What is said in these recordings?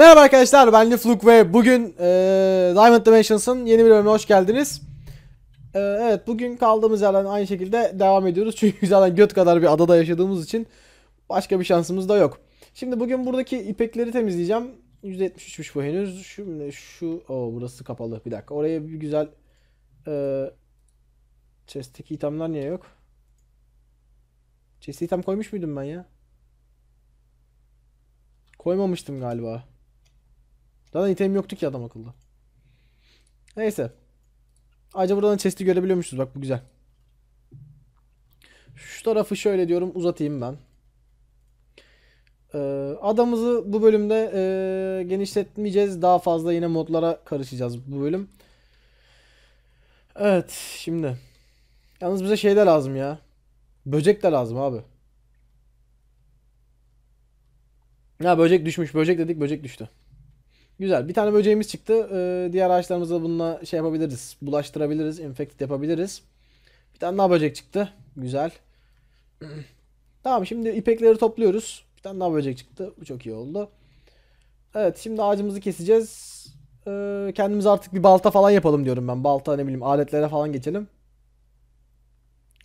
Merhaba arkadaşlar ben Lifluk ve bugün e, Diamond Dimensions'ın yeni bir bölümüne hoş geldiniz. E, evet bugün kaldığımız yerden aynı şekilde devam ediyoruz. Çünkü zaten göt kadar bir adada yaşadığımız için başka bir şansımız da yok. Şimdi bugün buradaki ipekleri temizleyeceğim. %73'müş bu henüz. Şimdi şu... o burası kapalı. Bir dakika. Oraya bir güzel... E, chest'teki itemler niye yok? Chest'e item koymuş muydum ben ya? Koymamıştım galiba. Zaten item yoktu ki adam akıllı. Neyse. Ayrıca buradan chest'i görebiliyormuşuz. Bak bu güzel. Şu tarafı şöyle diyorum uzatayım ben. Ee, adamızı bu bölümde e, genişletmeyeceğiz. Daha fazla yine modlara karışacağız bu bölüm. Evet şimdi. Yalnız bize şey de lazım ya. Böcek de lazım abi. Ya böcek düşmüş. Böcek dedik böcek düştü. Güzel. Bir tane böceğimiz çıktı. Ee, diğer ağaçlarımızla bununla şey yapabiliriz. Bulaştırabiliriz. Infected yapabiliriz. Bir tane daha böcek çıktı. Güzel. tamam şimdi ipekleri topluyoruz. Bir tane daha böcek çıktı. Bu çok iyi oldu. Evet şimdi ağacımızı keseceğiz. Ee, kendimiz artık bir balta falan yapalım diyorum ben. Balta ne bileyim aletlere falan geçelim.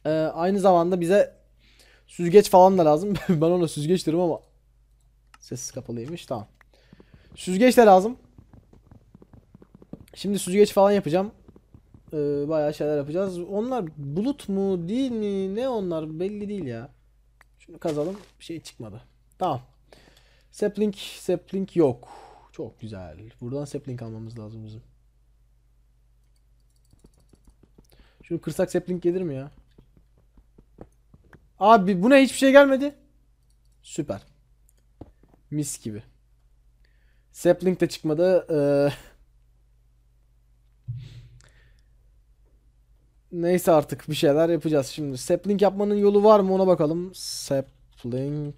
Ee, aynı zamanda bize süzgeç falan da lazım. ben ona süzgeç diyorum ama sessiz kapalıymış. Tamam. Süzgeç de lazım. Şimdi süzgeç falan yapacağım. Ee, bayağı şeyler yapacağız. Onlar bulut mu değil mi ne onlar belli değil ya. Şunu kazalım. Bir şey çıkmadı. Tamam. Sapling, sapling yok. Çok güzel. Buradan sapling almamız lazım bizim. Şunu kırsak sapling gelir mi ya? Abi bu ne hiçbir şey gelmedi. Süper. Mis gibi. Sapling de çıkmadı. Ee, neyse artık bir şeyler yapacağız şimdi. Sapling yapmanın yolu var mı ona bakalım. Sapling.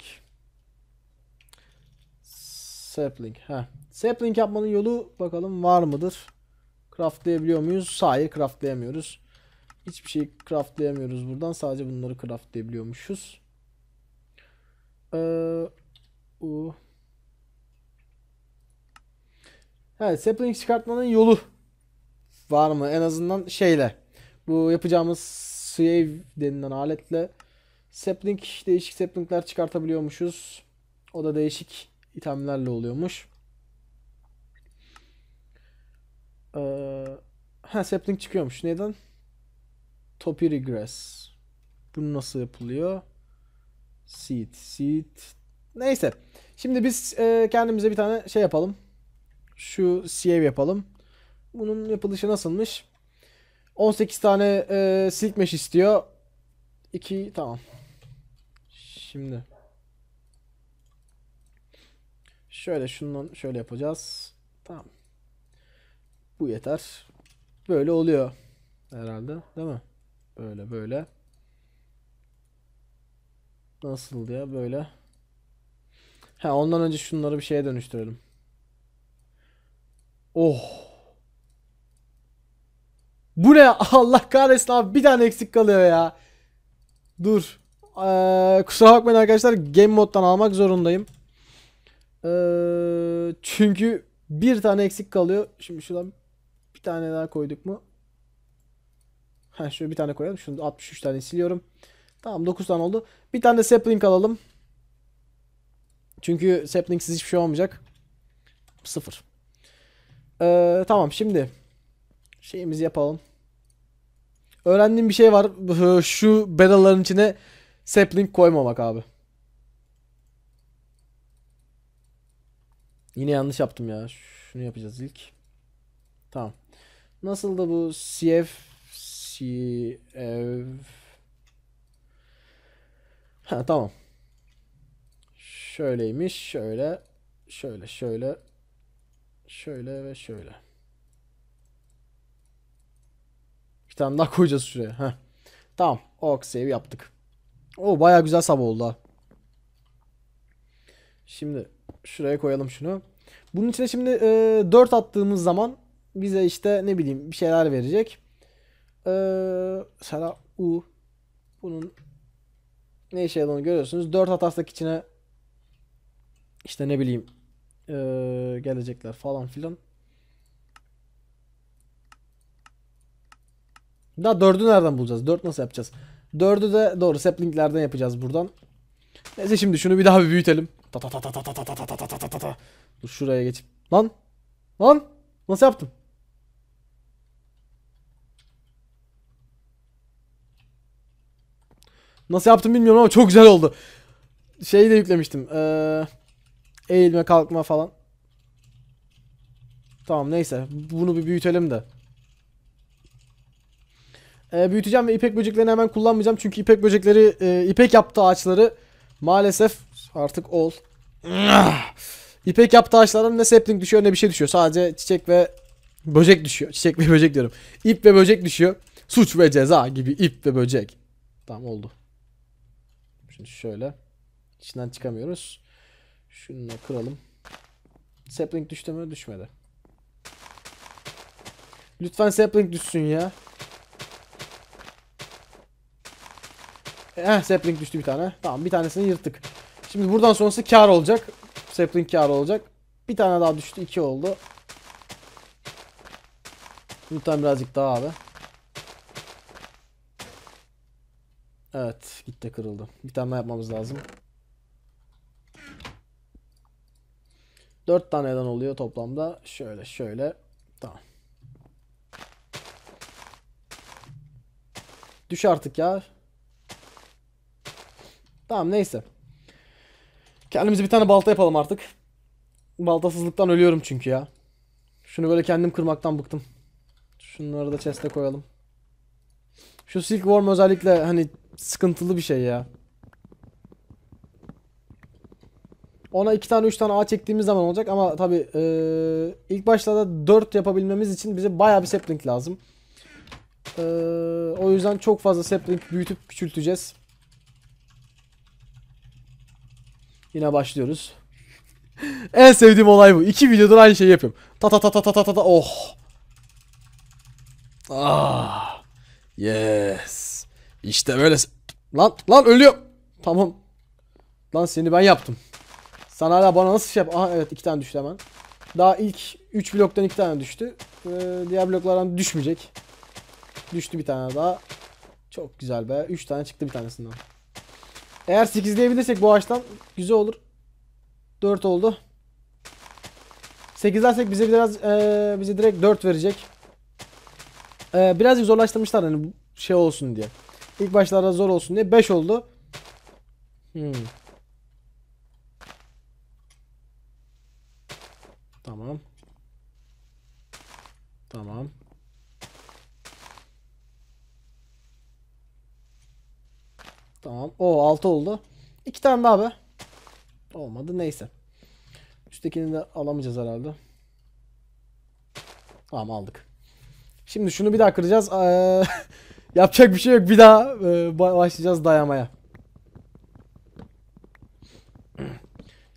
Sapling. Ha. Sapling yapmanın yolu bakalım var mıdır? Craftlayabiliyor muyuz? Hayır craftlayamıyoruz. Hiçbir şeyi craftlayamıyoruz buradan. Sadece bunları craftlayabiliyormuşuz. Ee, uh. Evet sapling çıkartmanın yolu var mı? En azından şeyle. Bu yapacağımız swave denilen aletle sapling değişik saplingler çıkartabiliyormuşuz. O da değişik itemlerle oluyormuş. Ee, ha sapling çıkıyormuş. Neden? Topi regress. Bunu nasıl yapılıyor? Seed. Seed. Neyse. Şimdi biz e, kendimize bir tane şey yapalım şu siev yapalım. Bunun yapılışı nasılmış? 18 tane e, silk mesh istiyor. 2 tamam. Şimdi. Şöyle şundan şöyle yapacağız. Tamam. Bu yeter. Böyle oluyor herhalde, değil mi? Böyle böyle. Nasıl diye böyle? Ha ondan önce şunları bir şeye dönüştürelim. Oh. Bu ne? Allah kahretsin abi bir tane eksik kalıyor ya. Dur. Ee, kusura bakmayın arkadaşlar game moddan almak zorundayım. Ee, çünkü bir tane eksik kalıyor. Şimdi şuradan bir tane daha koyduk mu? Ha şöyle bir tane koyalım. Şunu 63 tane siliyorum. Tamam 9 tane oldu. Bir tane de sapling alalım. Çünkü saplingsiz hiçbir şey olmayacak. Sıfır. Ee, tamam şimdi. Şeyimizi yapalım. Öğrendiğim bir şey var. Şu barrel'ların içine sapling koymamak abi. Yine yanlış yaptım ya. Şunu yapacağız ilk. Tamam. Nasıl da bu CF CF Ha tamam. Şöyleymiş. Şöyle şöyle şöyle Şöyle ve şöyle. Bir tane daha koyacağız şuraya. Heh. Tamam. Ok save yaptık. O baya güzel sab oldu Şimdi şuraya koyalım şunu. Bunun içine şimdi e, 4 attığımız zaman bize işte ne bileyim bir şeyler verecek. E, mesela U bunun ne işe yaradığını görüyorsunuz. 4 atarsak içine işte ne bileyim e, gelecekler falan filan. Daha dördü nereden bulacağız? Dört nasıl yapacağız? Dördü de doğru saplinglerden yapacağız buradan. Neyse şimdi şunu bir daha bir büyütelim. Ta ta ta ta ta ta ta ta ta ta ta ta ta. Dur şuraya geçip. Lan! Lan! Nasıl yaptım? Nasıl yaptım bilmiyorum ama çok güzel oldu. Şeyi de yüklemiştim. Ee, Eğilme kalkma falan. Tamam neyse. Bunu bir büyütelim de. E, büyüteceğim ve ipek böceklerini hemen kullanmayacağım. Çünkü ipek böcekleri e, ipek yaptı ağaçları maalesef artık ol. İpek yaptı ağaçlardan ne sapling düşüyor ne bir şey düşüyor. Sadece çiçek ve böcek düşüyor. Çiçek ve böcek diyorum. İp ve böcek düşüyor. Suç ve ceza gibi ip ve böcek. Tamam oldu. Şimdi şöyle. İçinden çıkamıyoruz. Şunu kıralım. Sapling düştü mü? Düşmedi. Lütfen sapling düşsün ya. Eh sapling düştü bir tane. Tamam bir tanesini yırttık. Şimdi buradan sonrası kar olacak. Sapling kar olacak. Bir tane daha düştü. iki oldu. Lütfen birazcık daha abi. Evet gitti kırıldı. Bir tane daha yapmamız lazım. 4 taneden oluyor toplamda. Şöyle şöyle. Tamam. Düş artık ya. Tamam neyse. Kendimize bir tane balta yapalım artık. Baltasızlıktan ölüyorum çünkü ya. Şunu böyle kendim kırmaktan bıktım. Şunları da chest'e koyalım. Şu Silkworm özellikle hani sıkıntılı bir şey ya. Ona 2 tane 3 tane A çektiğimiz zaman olacak ama tabi e, ilk başta da 4 yapabilmemiz için bize baya bir sapling lazım. E, o yüzden çok fazla sapling büyütüp küçülteceğiz. Yine başlıyoruz. en sevdiğim olay bu. İki videodur aynı şeyi yapıyorum. Ta ta ta ta ta ta ta ta. Oh. Ah. Yes. İşte böyle. Lan lan ölüyor. Tamam. Lan seni ben yaptım. Sen hala bana nasıl şey yap? Aha evet iki tane düştü hemen. Daha ilk 3 bloktan iki tane düştü. Ee, diğer bloklardan düşmeyecek. Düştü bir tane daha. Çok güzel be. 3 tane çıktı bir tanesinden. Eğer 8 bu ağaçtan güzel olur. 4 oldu. 8 bize biraz e, bize direkt 4 verecek. E, birazcık zorlaştırmışlar hani şey olsun diye. İlk başlarda zor olsun diye 5 oldu. Hmm. Tamam. Tamam. O 6 oldu. 2 tane daha be. Olmadı neyse. Üsttekini de alamayacağız herhalde. Tamam aldık. Şimdi şunu bir daha kıracağız. Ee, yapacak bir şey yok. Bir daha e, başlayacağız dayamaya.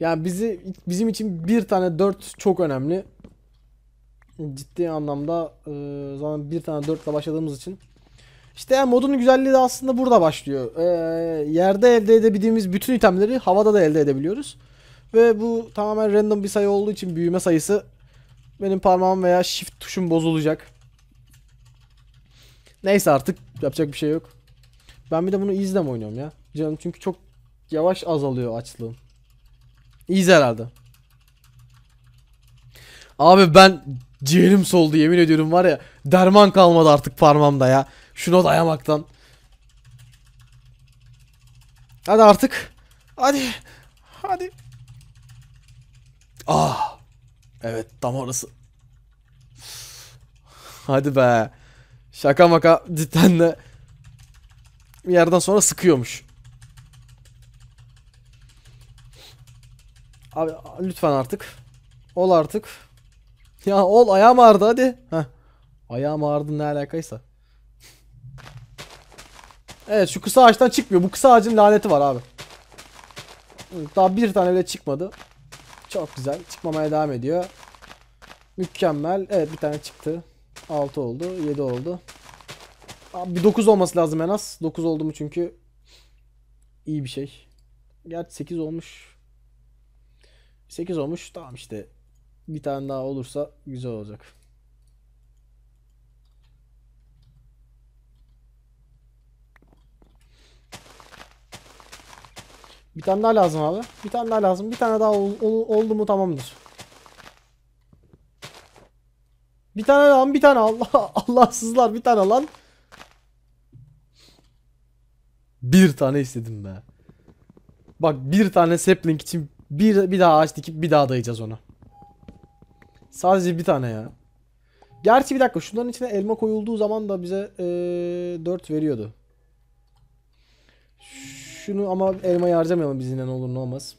Yani bizi bizim için bir tane 4 çok önemli ciddi anlamda e, zaman bir tane dörtle başladığımız için. İşte yani modun güzelliği de aslında burada başlıyor. E, yerde elde edebildiğimiz bütün itemleri havada da elde edebiliyoruz. Ve bu tamamen random bir sayı olduğu için büyüme sayısı benim parmağım veya shift tuşum bozulacak. Neyse artık yapacak bir şey yok. Ben bir de bunu izlem oynuyorum ya. Canım çünkü çok yavaş azalıyor açlığım. İyiz herhalde. Abi ben Ciğerim soldu yemin ediyorum var ya. Derman kalmadı artık parmağımda ya. Şuna dayamaktan. Hadi artık. Hadi. Hadi. Ah. Evet tam orası. Hadi be. Şaka maka cidden de bir yerden sonra sıkıyormuş. Abi lütfen artık. Ol artık. Ya ol ayağım ağrıdı hadi. Heh. Ayağım ağrıdı ne alakaysa. Evet şu kısa ağaçtan çıkmıyor. Bu kısa ağacın laneti var abi. Daha bir tane bile çıkmadı. Çok güzel. Çıkmamaya devam ediyor. Mükemmel. Evet bir tane çıktı. 6 oldu. 7 oldu. Abi bir 9 olması lazım en az. 9 oldu mu çünkü iyi bir şey. Gerçi 8 olmuş. 8 olmuş. Tamam işte bir tane daha olursa güzel olacak. Bir tane daha lazım abi. Bir tane daha lazım. Bir tane daha ol, ol, oldu mu tamamdır. Bir tane lan bir tane Allah Allahsızlar bir tane lan. Bir tane istedim be. Bak bir tane sapling için bir, bir daha ağaç dikip bir daha dayayacağız ona. Sadece bir tane ya. Gerçi bir dakika şunların içine elma koyulduğu zaman da bize ee, 4 veriyordu. Şunu ama elmayı harcamayalım biz yine ne olur ne olmaz.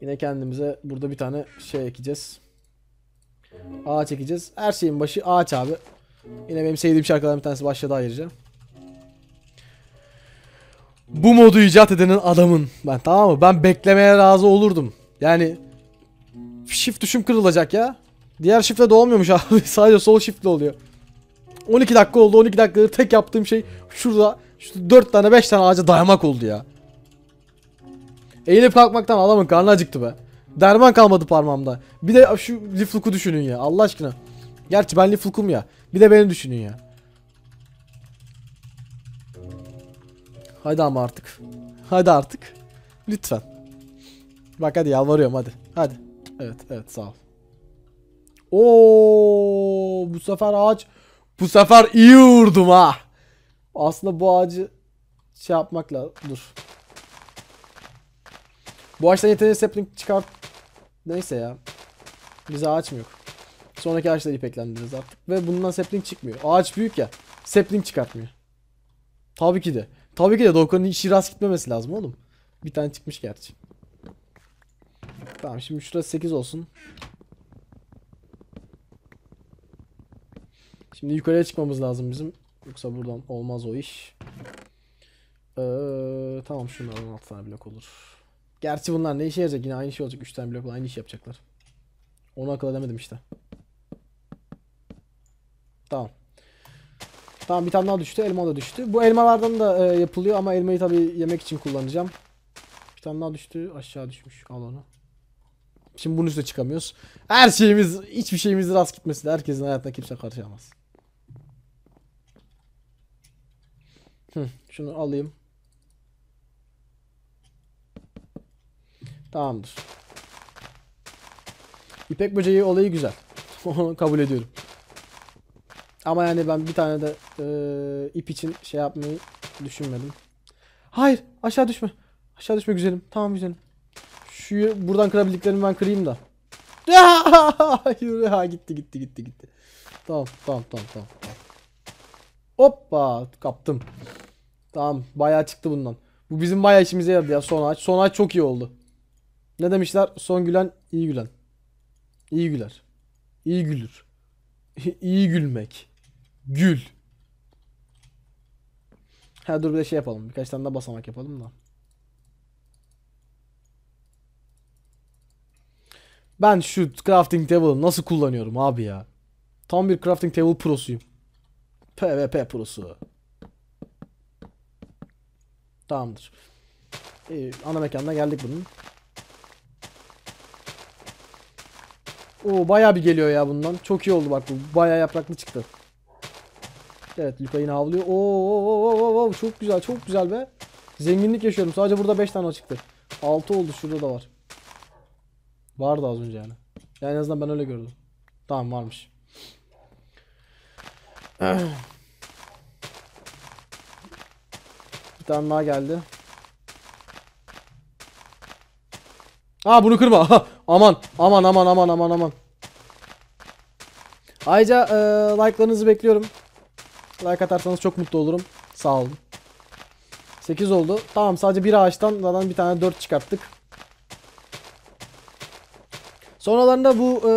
Yine kendimize burada bir tane şey ekeceğiz. Ağaç çekeceğiz. Her şeyin başı ağaç abi. Yine benim sevdiğim şarkılardan bir tanesi başladı ayrıca. Bu modu icat edenin adamın. Ben tamam mı? Ben beklemeye razı olurdum. Yani Shift düşüm kırılacak ya. Diğer şifre doğmuyormuş abi. Sadece sol shiftle oluyor. 12 dakika oldu. 12 dakikadır tek yaptığım şey şurada şu 4 tane 5 tane ağaca dayamak oldu ya. Eğilip kalkmaktan adamın karnı acıktı be. Derman kalmadı parmağımda. Bir de şu lifluku düşünün ya Allah aşkına. Gerçi ben liflukum ya. Bir de beni düşünün ya. Haydi ama artık. Haydi artık. Lütfen. Bak hadi yalvarıyorum hadi. Hadi. Evet evet sağ ol. Oo bu sefer ağaç bu sefer iyi vurdum ha. Aslında bu ağacı şey yapmak lazım. Dur. Bu ağaçtan yeteneği sapling çıkart. Neyse ya. Bize ağaç mı yok? Sonraki ağaçları ipeklendiririz artık. Ve bundan sapling çıkmıyor. Ağaç büyük ya. Sapling çıkartmıyor. Tabii ki de. Tabii ki de Dokan'ın işi rast gitmemesi lazım oğlum. Bir tane çıkmış gerçi. Tamam şimdi şurası 8 olsun. Şimdi yukarıya çıkmamız lazım bizim. Yoksa buradan olmaz o iş. Ee, tamam şunlardan 6 tane blok olur. Gerçi bunlar ne işe yarayacak? Yine aynı şey olacak. 3 tane blokla aynı iş yapacaklar. Onu akıl edemedim işte. Tamam. Tamam bir tane daha düştü. Elma da düştü. Bu elmalardan da e, yapılıyor ama elmayı tabii yemek için kullanacağım. Bir tane daha düştü. Aşağı düşmüş. Al onu. Şimdi bunun üstüne çıkamıyoruz. Her şeyimiz, hiçbir şeyimiz rast gitmesin. Herkesin hayatına kimse karışamaz. Hı, şunu alayım. Tamamdır. İpek böceği olayı güzel. kabul ediyorum. Ama yani ben bir tane de e, ip için şey yapmayı düşünmedim. Hayır aşağı düşme. Aşağı düşme güzelim. Tamam güzelim şu buradan kırabildiklerimi ben kırayım da. Yürü ha gitti gitti gitti gitti. Tamam tamam tamam tamam. Hoppa kaptım. Tamam bayağı çıktı bundan. Bu bizim bayağı işimize yaradı ya son ağaç. Son ağaç çok iyi oldu. Ne demişler? Son gülen iyi gülen. İyi güler. İyi gülür. İyi gülmek. Gül. Ha dur bir de şey yapalım. Birkaç tane daha basamak yapalım da. Ben şu crafting table'ı nasıl kullanıyorum abi ya. Tam bir crafting table prosuyum. PvP prosu. Tamamdır. Ee, ana mekanına geldik bunun. Oo baya bir geliyor ya bundan. Çok iyi oldu bak bu. Baya yapraklı çıktı. Evet Luka yine havlıyor. Oo, oo, oo, oo, çok güzel çok güzel be. Zenginlik yaşıyorum. Sadece burada 5 tane çıktı. 6 oldu şurada da var. Vardı az önce yani. Yani en azından ben öyle gördüm. Tamam varmış. Bir tane daha geldi. Aa bunu kırma. aman aman aman aman aman aman. Ayrıca e, like'larınızı bekliyorum. Like atarsanız çok mutlu olurum. Sağ olun. 8 oldu. Tamam sadece bir ağaçtan zaten bir tane 4 çıkarttık. Sonralarında bu e,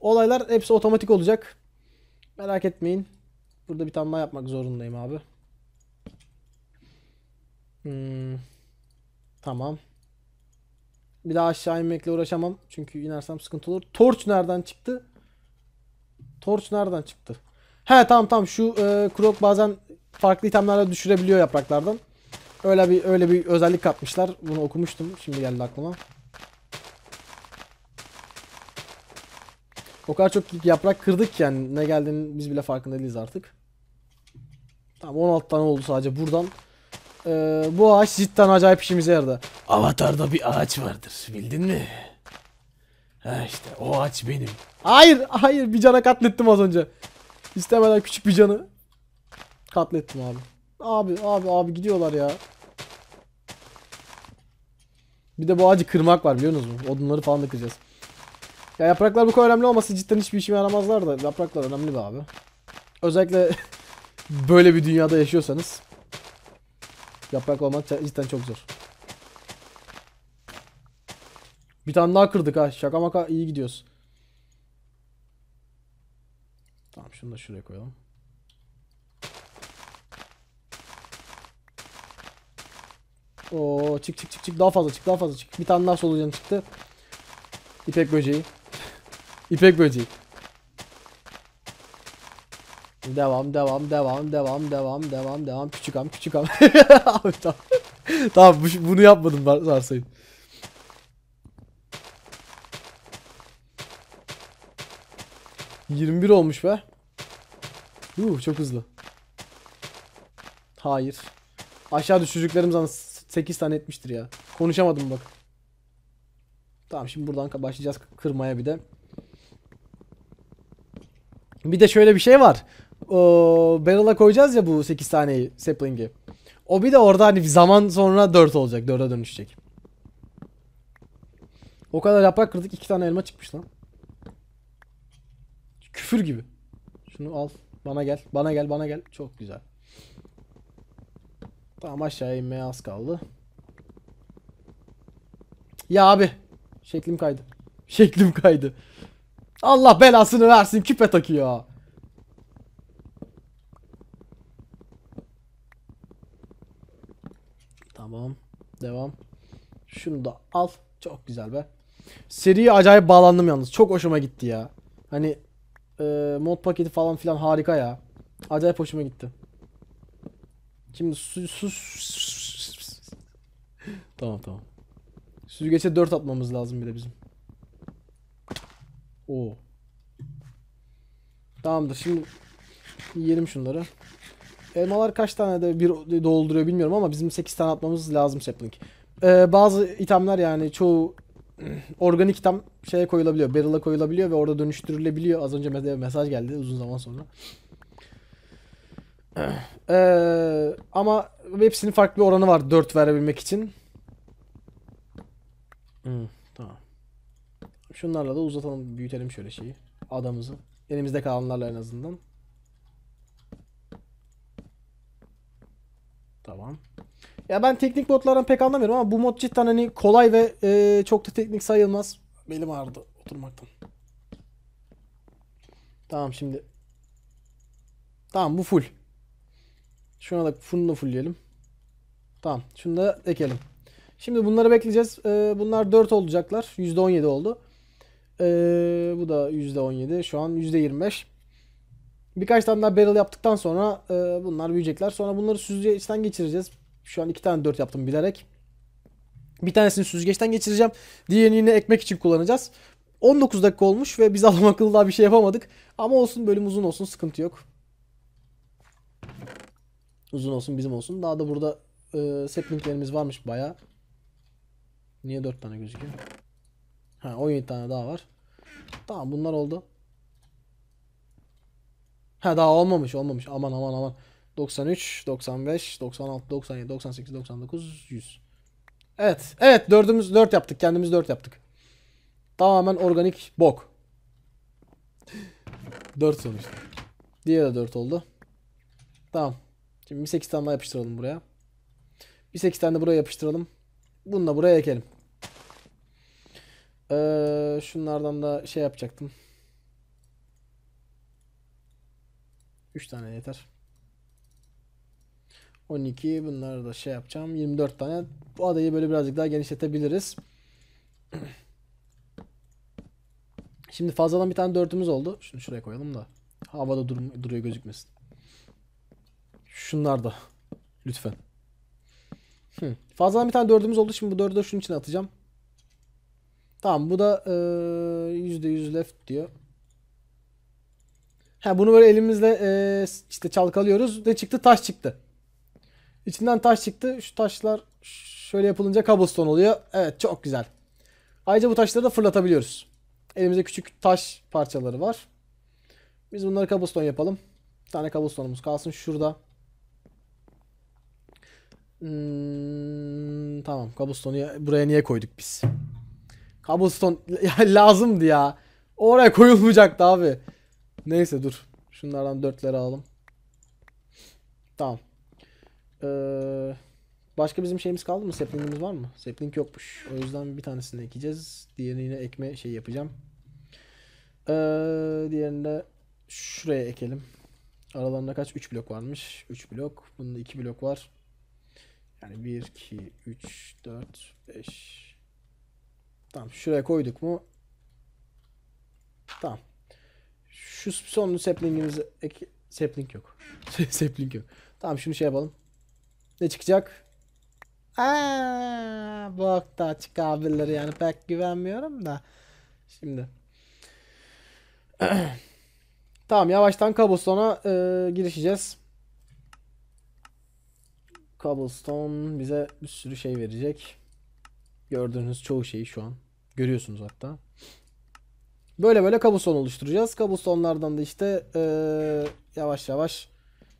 olaylar hepsi otomatik olacak. Merak etmeyin. Burada bir tane daha yapmak zorundayım abi. Hmm. Tamam. Bir daha aşağı inmekle uğraşamam. Çünkü inersem sıkıntı olur. Torç nereden çıktı? Torç nereden çıktı? He tamam tamam şu e, krok bazen farklı itemlerle düşürebiliyor yapraklardan. Öyle bir öyle bir özellik katmışlar. Bunu okumuştum. Şimdi geldi aklıma. O kadar çok yaprak kırdık ki yani ne geldiğini biz bile farkında değiliz artık. Tamam 16 tane oldu sadece buradan. Ee, bu ağaç cidden acayip işimize yaradı. Avatar'da bir ağaç vardır bildin mi? Ha işte o ağaç benim. Hayır hayır bir cana katlettim az önce. İstemeden küçük bir canı katlettim abi. Abi abi abi gidiyorlar ya. Bir de bu ağacı kırmak var biliyor musunuz? Odunları falan da kıracağız. Ya yapraklar bu kadar önemli olması cidden hiçbir işime yaramazlar da yapraklar önemli de abi. Özellikle böyle bir dünyada yaşıyorsanız yaprak olmak cidden çok zor. Bir tane daha kırdık ha. Şaka maka iyi gidiyoruz. Tamam şunu da şuraya koyalım. Oo çık çık çık çık daha fazla çık daha fazla çık. Bir tane daha solucan çıktı. İpek böceği. İpek böceği. Devam devam devam devam devam devam devam küçük am küçük am. Abi tamam. tamam bunu yapmadım varsayın. Yirmi bir olmuş be. Uh, çok hızlı. Hayır. Aşağı düşürdüklerim zaten 8 tane etmiştir ya. Konuşamadım bak. Tamam şimdi buradan başlayacağız kırmaya bir de. Bir de şöyle bir şey var. O, barrel'a koyacağız ya bu 8 taneyi sapling'i. O bir de orada hani zaman sonra 4 olacak. 4'e dönüşecek. O kadar yaprak kırdık 2 tane elma çıkmış lan. Küfür gibi. Şunu al. Bana gel. Bana gel. Bana gel. Çok güzel. Tamam aşağıya inmeye az kaldı. Ya abi. Şeklim kaydı. Şeklim kaydı. Allah belasını versin küpe takıyor. Tamam. Devam. Şunu da al. Çok güzel be. Seriye acayip bağlandım yalnız. Çok hoşuma gitti ya. Hani e, mod paketi falan filan harika ya. Acayip hoşuma gitti. Şimdi sus su, su, su, su. Tamam tamam. Süzgeçe 4 atmamız lazım bile bizim. Oo. Tamamdır. Şimdi yiyelim şunları. Elmalar kaç tane de bir dolduruyor bilmiyorum ama bizim 8 tane atmamız lazım sapling. Ee, bazı itemler yani çoğu organik item şeye koyulabiliyor. Barrel'a koyulabiliyor ve orada dönüştürülebiliyor. Az önce mesaj geldi uzun zaman sonra. Ee, ama hepsinin farklı bir oranı var 4 verebilmek için. Hmm. Şunlarla da uzatalım, büyütelim şöyle şeyi. Adamızı. Elimizde kalanlarla en azından. Tamam. Ya ben teknik botlardan pek anlamıyorum ama bu mod cidden hani kolay ve e, çok da teknik sayılmaz. Belim ağrıdı oturmaktan. Tamam şimdi. Tamam bu full. Şuna da şunu da fullleyelim. Tamam şunu da ekelim. Şimdi bunları bekleyeceğiz. Ee, bunlar 4 olacaklar. %17 oldu. Ee, bu da %17. Şu an %25. Birkaç tane daha barrel yaptıktan sonra e, bunlar büyüyecekler. Sonra bunları süzgeçten geçireceğiz. Şu an iki tane dört yaptım bilerek. Bir tanesini süzgeçten geçireceğim. Diğerini yine ekmek için kullanacağız. 19 dakika olmuş ve biz adam akıllı daha bir şey yapamadık. Ama olsun bölüm uzun olsun sıkıntı yok. Uzun olsun bizim olsun. Daha da burada e, saplinglerimiz varmış baya. Niye dört tane gözüküyor? Ha 17 tane daha var. Tamam bunlar oldu. Ha daha olmamış olmamış. Aman aman aman. 93, 95, 96, 97, 98, 99, 100. Evet. Evet dördümüz dört yaptık. Kendimiz dört yaptık. Tamamen organik bok. Dört sonuçta. Diğeri de dört oldu. Tamam. Şimdi bir sekiz tane daha yapıştıralım buraya. Bir sekiz tane de buraya yapıştıralım. Bunu da buraya ekelim. Ee, şunlardan da şey yapacaktım. 3 tane yeter. 12 bunları da şey yapacağım. 24 tane. Bu adayı böyle birazcık daha genişletebiliriz. Şimdi fazladan bir tane dörtümüz oldu. Şunu şuraya koyalım da. Havada dur duruyor gözükmesin. Şunlar da. Lütfen. Hı. Fazladan bir tane dördümüz oldu. Şimdi bu dördü de şunun içine atacağım. Tamam bu da e, %100 left diyor. Ha bunu böyle elimizle e, işte çalkalıyoruz Ne çıktı taş çıktı. İçinden taş çıktı. Şu taşlar şöyle yapılınca cobblestone oluyor. Evet çok güzel. Ayrıca bu taşları da fırlatabiliyoruz. Elimizde küçük taş parçaları var. Biz bunları cobblestone yapalım. Bir tane cobblestone'umuz kalsın şurada. Hmm, tamam cobblestone'u buraya niye koyduk biz? Cobblestone ya, lazımdı ya. Oraya koyulmayacaktı abi. Neyse dur. Şunlardan dörtleri alalım. Tamam. Ee, başka bizim şeyimiz kaldı mı? Sapling'imiz var mı? Sapling yokmuş. O yüzden bir tanesini ekeceğiz. Diğerini yine ekme şey yapacağım. Ee, diğerini de şuraya ekelim. Aralarında kaç? 3 blok varmış. 3 blok. Bunda 2 blok var. Yani 1, 2, 3, 4, 5, Tamam şuraya koyduk mu? Tamam. Şu son saplingimizi ek, sapling yok. sapling yok. Tamam şunu şey yapalım. Ne çıkacak? Aa, bokta çıkabilir yani pek güvenmiyorum da. Şimdi. tamam yavaştan Cobblestone'a e, girişeceğiz. Cobblestone bize bir sürü şey verecek. Gördüğünüz çoğu şeyi şu an görüyorsunuz hatta. Böyle böyle kabuston oluşturacağız. Kabustonlardan da işte ee, yavaş yavaş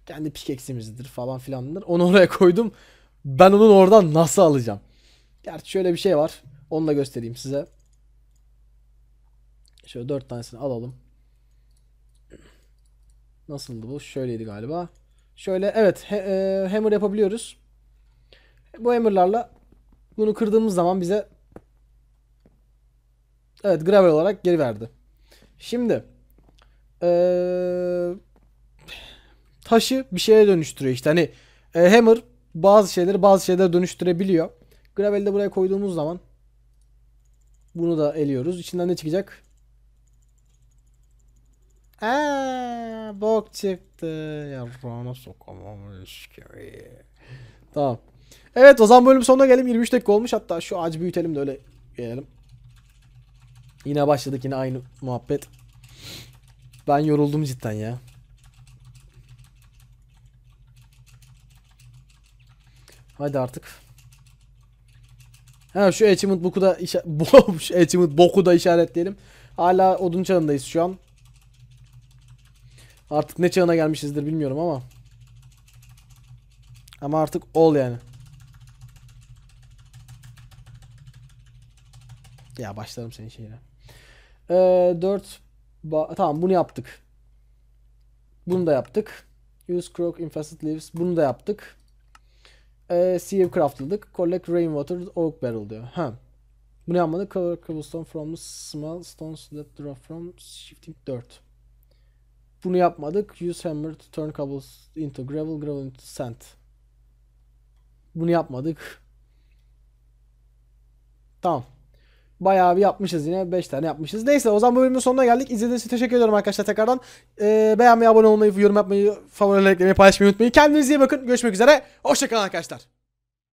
kendi pikeksimizdir falan filandır. Onu oraya koydum. Ben onun oradan nasıl alacağım? Gerçi şöyle bir şey var. Onu da göstereyim size. Şöyle dört tanesini alalım. Nasıldı bu? Şöyleydi galiba. Şöyle evet he, e, hammer yapabiliyoruz. Bu hammerlarla bunu kırdığımız zaman bize Evet gravel olarak geri verdi. Şimdi ee, taşı bir şeye dönüştürüyor işte hani e, hammer bazı şeyleri bazı şeylere dönüştürebiliyor. Gravel'i de buraya koyduğumuz zaman bunu da eliyoruz. İçinden ne çıkacak? Eee bok çıktı. Ya rana sokamam Tamam. Evet o zaman bölüm sonuna gelelim. 23 dakika olmuş. Hatta şu ağacı büyütelim de öyle gelelim. Yine başladık yine aynı muhabbet. Ben yoruldum cidden ya. Hadi artık. Ha şu achievement boku da şu achievement boku da işaretleyelim. Hala odun çağındayız şu an. Artık ne çağına gelmişizdir bilmiyorum ama. Ama artık ol yani. Ya başlarım senin şeyine. Ee, 4 tamam bunu yaptık. Bunu da yaptık. Use croak infested leaves. Bunu da yaptık. Ee, sieve craftladık. Collect rainwater oak barrel diyor. Ha. Bunu yapmadık. Color cobblestone from the small stones that drop from shifting dirt. Bunu yapmadık. Use hammer to turn cobbles into gravel, gravel into sand. Bunu yapmadık. Tamam. Bayağı bir yapmışız yine. 5 tane yapmışız. Neyse o zaman bu bölümün sonuna geldik. İzlediğiniz için teşekkür ediyorum arkadaşlar tekrardan. Ee, beğenmeyi, abone olmayı, yorum yapmayı, favori eklemeyi, paylaşmayı unutmayın. Kendinize iyi bakın. Görüşmek üzere. Hoşçakalın arkadaşlar.